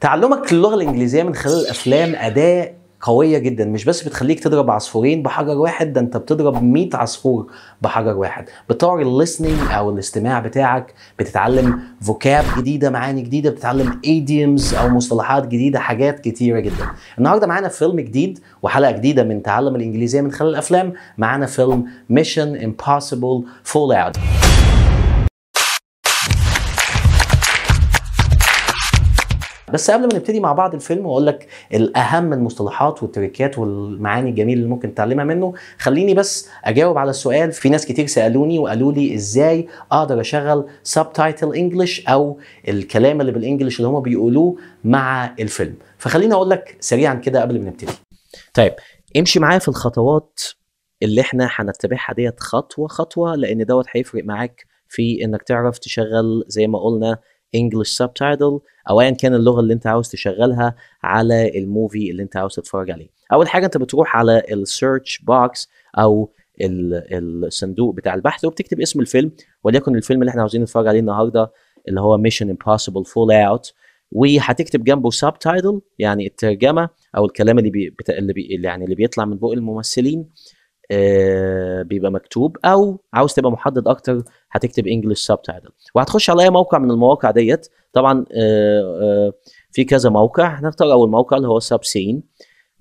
تعلمك للغه الانجليزيه من خلال الافلام اداه قويه جدا مش بس بتخليك تضرب عصفورين بحجر واحد ده انت بتضرب 100 عصفور بحجر واحد بتطور الليسننج او الاستماع بتاعك بتتعلم فوكاب جديده معاني جديده بتتعلم ايديمز او مصطلحات جديده حاجات كتيره جدا النهارده معانا فيلم جديد وحلقه جديده من تعلم الانجليزيه من خلال الافلام معانا فيلم ميشن امبوسيبل فول اوت بس قبل ما نبتدي مع بعض الفيلم واقول لك الاهم المصطلحات والتريكات والمعاني الجميله اللي ممكن تتعلمها منه خليني بس اجاوب على السؤال في ناس كتير سالوني وقالوا لي ازاي اقدر اشغل سبتايتل انجلش او الكلام اللي بالانجلش اللي هم بيقولوه مع الفيلم فخليني اقول لك سريعا كده قبل ما نبتدي طيب امشي معايا في الخطوات اللي احنا هنتبعها ديت خطوه خطوه لان دوت هيفرق معاك في انك تعرف تشغل زي ما قلنا انجلش سبتايتل او ايا كان اللغه اللي انت عاوز تشغلها على الموفي اللي انت عاوز تتفرج عليه اول حاجه انت بتروح على السيرش بوكس او الصندوق بتاع البحث وبتكتب اسم الفيلم وليكن الفيلم اللي احنا عاوزين نتفرج عليه النهارده اللي هو ميشن امبوسيبل فول اوت وهتكتب جنبه سب تايتل يعني الترجمه او الكلام اللي بي, اللي, بي... يعني اللي بيطلع من بق الممثلين آه، بيبقى مكتوب او عاوز تبقى محدد اكتر هتكتب انجلش سب تايتل وهتخش على اي موقع من المواقع ديت طبعا آه، آه، في كذا موقع هنختار اول موقع اللي هو سب سين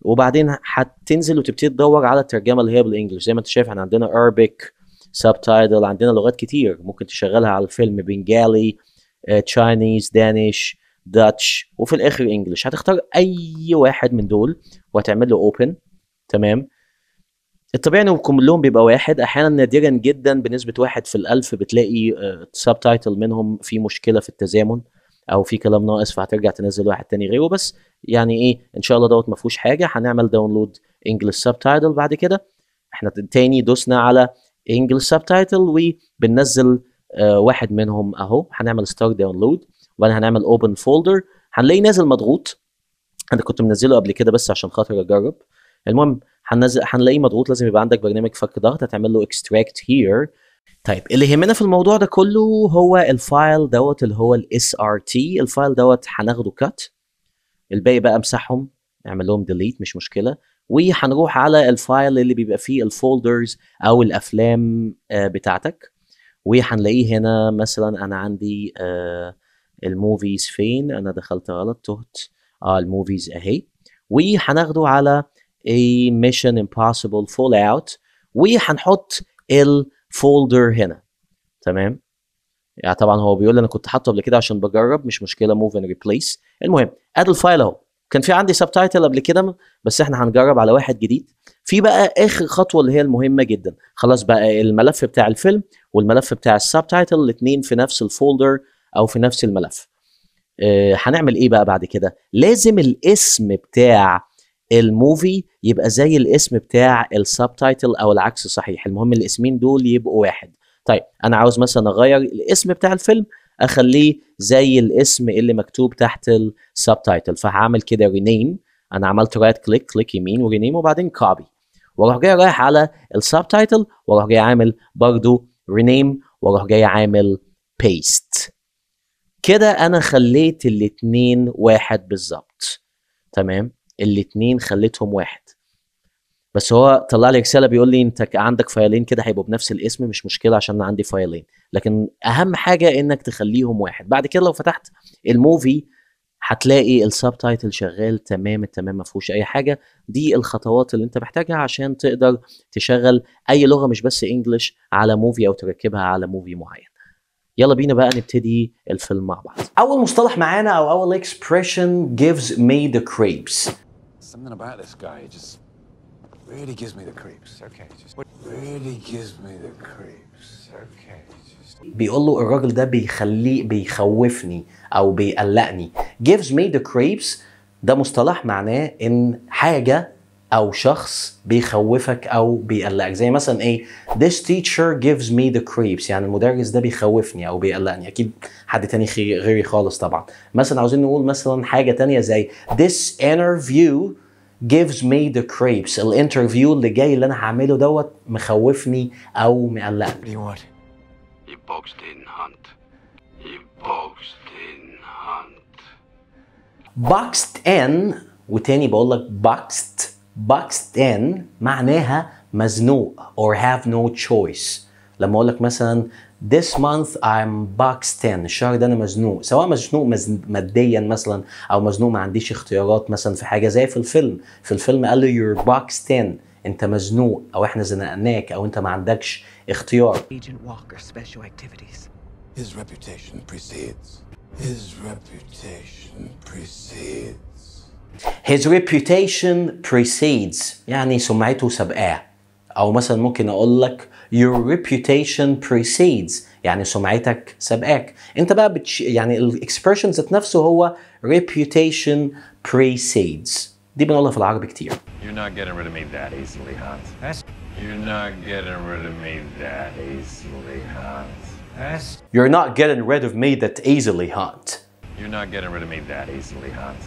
وبعدين هتنزل وتبتدي تدور على الترجمه اللي هي بالانجلش زي ما انت شايف احنا عندنا اربك سب تايتل عندنا لغات كتير ممكن تشغلها على الفيلم بنجالي تشاينيز دانش داتش وفي الاخر انجلش هتختار اي واحد من دول وهتعمل له اوبن تمام الطبيعي ان كلهم بيبقى واحد احيانا نادرا جدا بنسبه واحد في الالف بتلاقي سب آه، تايتل منهم في مشكله في التزامن او في كلام ناقص فهترجع تنزل واحد تاني غيره بس يعني ايه ان شاء الله دوت ما فيهوش حاجه هنعمل داونلود انجلش سب تايتل بعد كده احنا تاني دوسنا على انجلش سب تايتل وبننزل آه، واحد منهم اهو هنعمل ستارت داونلود وبعدين هنعمل اوبن فولدر هنلاقيه نازل مضغوط انا كنت منزله قبل كده بس عشان خاطر اجرب المهم هننزل هنلاقيه مضغوط لازم يبقى عندك برنامج فك ضغط هتعمل له اكستراكت هير طيب اللي يهمنا في الموضوع ده كله هو الفايل دوت اللي هو الاس ار تي الفايل دوت هناخده كات الباقي بقى امسحهم اعمل لهم ديليت مش مشكله وهنروح على الفايل اللي بيبقى فيه الفولدرز او الافلام آه، بتاعتك وهنلاقيه هنا مثلا انا عندي آه، الموفيز فين انا دخلت غلط تهت اه الموفيز اهي وهناخده على A Mission Impossible Fallout وهنحط الفولدر هنا تمام يعني طبعا هو بيقول لي انا كنت حاطه قبل كده عشان بجرب مش مشكله موف اند ريبليس المهم اد الفايل اهو كان في عندي سب تايتل قبل كده بس احنا هنجرب على واحد جديد في بقى اخر خطوه اللي هي المهمه جدا خلاص بقى الملف بتاع الفيلم والملف بتاع السب تايتل الاثنين في نفس الفولدر او في نفس الملف اه هنعمل ايه بقى بعد كده لازم الاسم بتاع الموفي يبقى زي الاسم بتاع السبتايتل او العكس صحيح المهم الاسمين دول يبقوا واحد طيب انا عاوز مثلا اغير الاسم بتاع الفيلم اخليه زي الاسم اللي مكتوب تحت السبتايتل فهعمل كده رينيم انا عملت رايت كليك كليك يمين ورينيم وبعدين كوبي واروح جاي رايح على السبتايتل واروح جاي عامل برضو رينيم واروح جاي عامل بيست كده انا خليت الاثنين واحد بالظبط تمام الاثنين خليتهم واحد بس هو طلع لي اكسل بيقول لي انت عندك فايلين كده هيبقوا بنفس الاسم مش مشكله عشان انا عندي فايلين لكن اهم حاجه انك تخليهم واحد بعد كده لو فتحت الموفي هتلاقي السب تايتل شغال تمام التمام ما فيهوش اي حاجه دي الخطوات اللي انت محتاجها عشان تقدر تشغل اي لغه مش بس انجلش على موفي او تركبها على موفي معين يلا بينا بقى نبتدي الفيلم مع بعض اول مصطلح معانا او اول اكسبريشن gives me the creeps Something about this guy, it just really gives me the creeps. Okay, just really gives me the creeps. Okay, بيقول له الراجل ده بيخليه بيخوفني او بيقلقني. Gives me the creeps ده مصطلح معناه ان حاجه او شخص بيخوفك او بيقلقك زي مثلا ايه this teacher gives me the creeps يعني المدرس ده بيخوفني او بيقلقني اكيد حد تاني غيري خالص طبعا مثلا عاوزين نقول مثلا حاجه تانية زي this interview gives me the creeps الانترفيو اللي جاي اللي انا هعمله دوت مخوفني او مقلقني boxed in وتاني بقول لك boxed boxed in معناها مزنوق or have no choice لما اقول لك مثلا this month I'm boxed in الشهر ده انا مزنوق سواء مزنوق مزن... ماديا مثلا او مزنوق ما عنديش اختيارات مثلا في حاجه زي في الفيلم في الفيلم قال له you're boxed in انت مزنوق او احنا زنقناك او انت ما عندكش اختيار His reputation precedes. His reputation precedes. His reputation precedes يعني سمعته سبقاه أو مثلا ممكن أقول لك your reputation precedes يعني سمعتك سبقاك انت بقى بتش... يعني الاكسبرشن ذات نفسه هو reputation precedes دي بنقولها في العربي كتير You're not getting rid of me that easily, Hans. You're not getting rid of me that easily, Hans. You're not getting rid of me that easily, Hans. You're not getting rid of me that easily, Hans.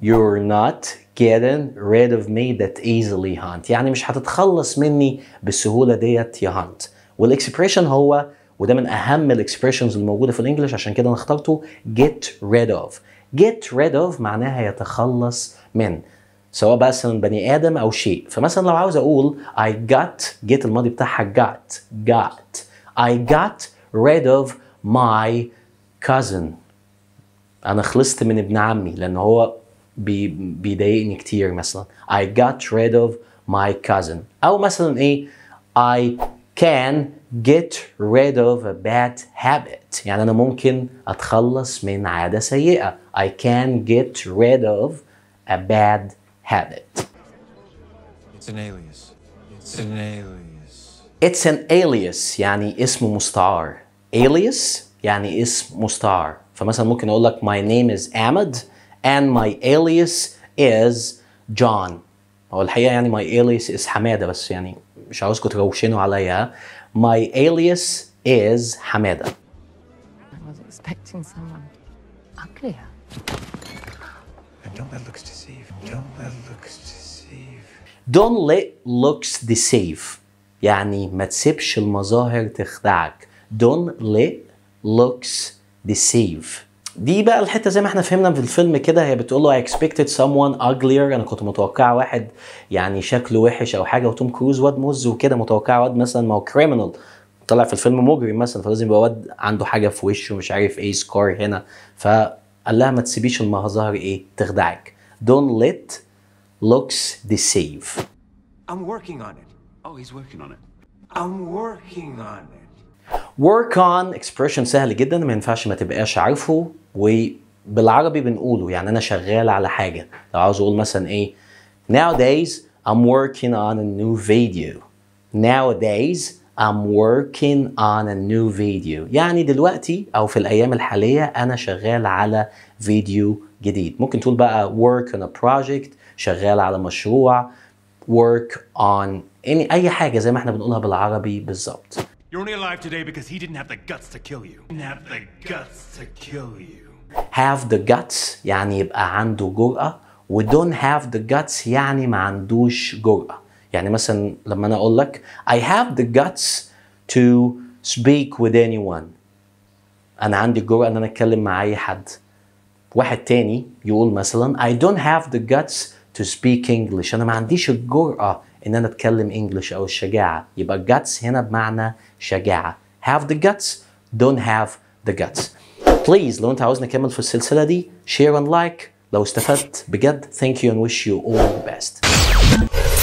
You're not getting rid of me that easily hunt يعني مش هتتخلص مني بالسهولة ديت يا هانت والاكسبريشن هو وده من أهم الاكسبريشنز الموجودة في الإنجليش عشان كده أنا اخترته get rid of get rid of معناها يتخلص من سواء بقى مثلا بني ادم او شيء فمثلا لو عاوز اقول I got get الماضي بتاعها got got I got rid of my cousin انا خلصت من ابن عمي لان هو بيضايقني كتير مثلا I got rid of my cousin أو مثلا إيه I can get rid of a bad habit يعني أنا ممكن أتخلص من عادة سيئة I can get rid of a bad habit It's an alias It's an alias It's an alias يعني اسم مستعار alias يعني اسم مستعار فمثلا ممكن أقول لك my name is Ahmed and my alias is John هو الحقيقة يعني my alias is حمادة بس يعني مش عاوزكم تروشنوا عليا my alias is حمادة I was expecting someone uglier. Don't let looks deceive. Don't let looks deceive. Don't let looks deceive. يعني ما تسيبش المظاهر تخدعك. Don't let looks deceive. دي بقى الحته زي ما احنا فهمنا في الفيلم كده هي بتقول له I expected someone uglier انا كنت متوقع واحد يعني شكله وحش او حاجه وتوم كروز واد مز وكده متوقع واد مثلا ما هو كريمنال طلع في الفيلم مجرم مثلا فلازم يبقى واد عنده حاجه في وشه مش عارف ايه سكار هنا فقال لها ما تسيبيش المظهر ايه تخدعك don't let looks deceive I'm working on it oh he's working on it I'm working on it work on expression سهل جدا ما ينفعش ما تبقاش عارفه وبالعربي بنقوله يعني انا شغال على حاجه لو عاوز اقول مثلا ايه nowadays I'm working on a new video nowadays I'm working on a new video يعني دلوقتي او في الايام الحاليه انا شغال على فيديو جديد ممكن تقول بقى work on a project شغال على مشروع work on يعني اي حاجه زي ما احنا بنقولها بالعربي بالظبط You're only alive today because he didn't have the guts to kill you. Didn't have the guts to kill you. Have the guts يعني يبقى عنده جرأة و don't have the guts يعني ما عندوش جرأة. يعني مثلا لما أنا أقول لك I have the guts to speak with anyone. أنا عندي الجرأة إن أنا أتكلم مع أي حد. واحد تاني يقول مثلا I don't have the guts to speak English أنا ما عنديش الجرأة إن أنا أتكلم English أو الشجاعة يبقى guts هنا بمعنى شجاعة have the guts don't have the guts please لو أنت عاوز نكمل في السلسلة دي share and like لو be بجد thank you and wish you all the best